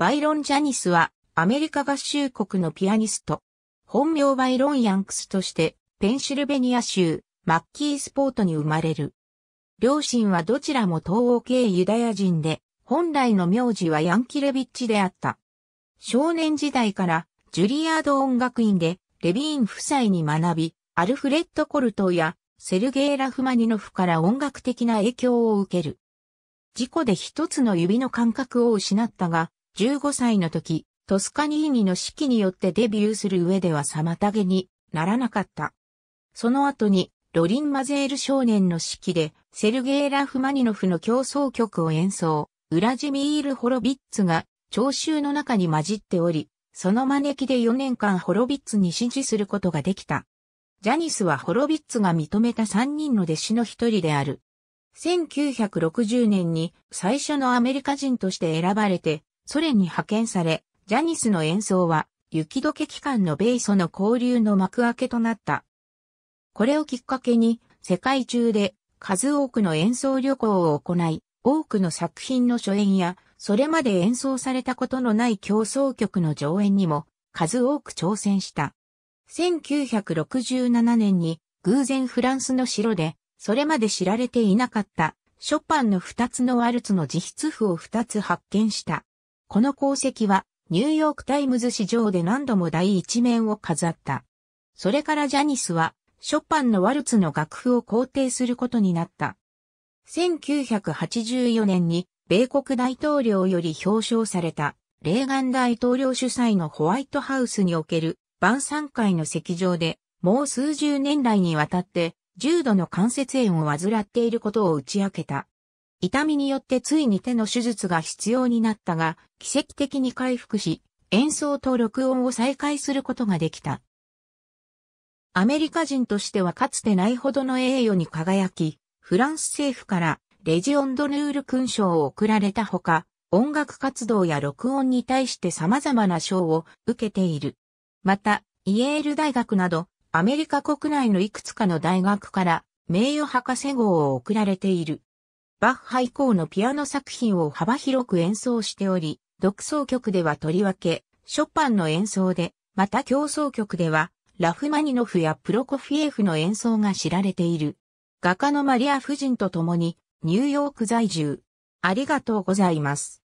バイロン・ジャニスはアメリカ合衆国のピアニスト。本名バイロン・ヤンクスとしてペンシルベニア州マッキースポートに生まれる。両親はどちらも東欧系ユダヤ人で、本来の名字はヤンキレビッチであった。少年時代からジュリアード音楽院でレビーン夫妻に学び、アルフレッド・コルトやセルゲイ・ラフマニノフから音楽的な影響を受ける。事故で一つの指の感覚を失ったが、15歳の時、トスカニーニの指揮によってデビューする上では妨げにならなかった。その後に、ロリン・マゼール少年の指揮で、セルゲイ・ラフマニノフの競争曲を演奏、ウラジミール・ホロビッツが、聴衆の中に混じっており、その招きで4年間ホロビッツに支持することができた。ジャニスはホロビッツが認めた3人の弟子の一人である。1960年に最初のアメリカ人として選ばれて、ソ連に派遣され、ジャニスの演奏は、雪解け期間の米ソの交流の幕開けとなった。これをきっかけに、世界中で数多くの演奏旅行を行い、多くの作品の初演や、それまで演奏されたことのない競争曲の上演にも、数多く挑戦した。1967年に、偶然フランスの城で、それまで知られていなかった、ショパンの二つのワルツの自筆譜を二つ発見した。この功績はニューヨークタイムズ史上で何度も第一面を飾った。それからジャニスはショパンのワルツの楽譜を肯定することになった。1984年に米国大統領より表彰されたレーガン大統領主催のホワイトハウスにおける晩餐会の席上でもう数十年来にわたって重度の関節炎を患っていることを打ち明けた。痛みによってついに手の手術が必要になったが、奇跡的に回復し、演奏と録音を再開することができた。アメリカ人としてはかつてないほどの栄誉に輝き、フランス政府からレジオンドヌール勲章を贈られたほか、音楽活動や録音に対して様々な賞を受けている。また、イエール大学など、アメリカ国内のいくつかの大学から名誉博士号を贈られている。バッハ以降のピアノ作品を幅広く演奏しており、独奏曲ではとりわけ、ショパンの演奏で、また競争曲では、ラフマニノフやプロコフィエフの演奏が知られている。画家のマリア夫人と共に、ニューヨーク在住。ありがとうございます。